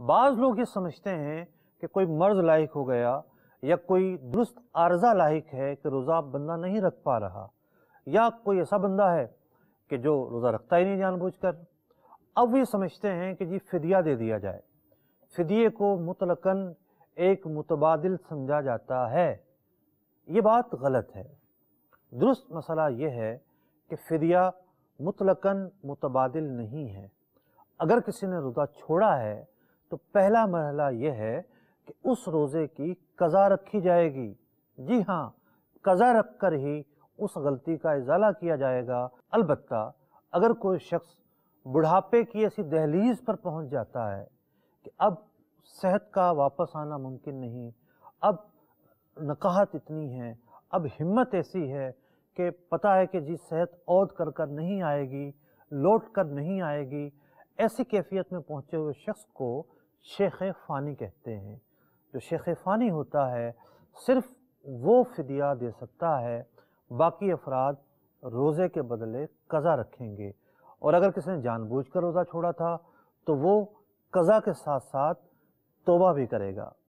बाज़ लोग ये समझते हैं कि कोई मर्ज लायक हो गया या कोई दुरुस्त आर्जा लायक है कि रोज़ा बंदा नहीं रख पा रहा या कोई ऐसा बंदा है कि जो रोज़ा रखता ही नहीं जानबूझ कर अब ये समझते हैं कि जी फिदिया दे दिया जाए फिदिए को मुतलकन एक मुतबादल समझा जाता है ये बात गलत है दुरुस्त मसला यह है कि फिदिया मुतलकन मुतबादल नहीं है अगर किसी ने रोज़ा छोड़ा है तो पहला मरहला यह है कि उस रोज़े की कज़ा रखी जाएगी जी हाँ कज़ा रख कर ही उस गलती का इजाला किया जाएगा अलबत् अगर कोई शख्स बुढ़ापे की ऐसी दहलीज पर पहुंच जाता है कि अब सेहत का वापस आना मुमकिन नहीं अब नकाहत इतनी है अब हिम्मत ऐसी है कि पता है कि जी सेहत औद कर कर नहीं आएगी लौट कर नहीं आएगी ऐसी कैफियत में पहुँचे हुए शख्स को शेख फ़ानी कहते हैं जो शेख फ़ानी होता है सिर्फ वो फ़दिया दे सकता है बाकी अफराद रोज़े के बदले कज़ा रखेंगे और अगर किसी ने जानबूझ कर रोज़ा छोड़ा था तो वो कज़ा के साथ साथ तोबा भी करेगा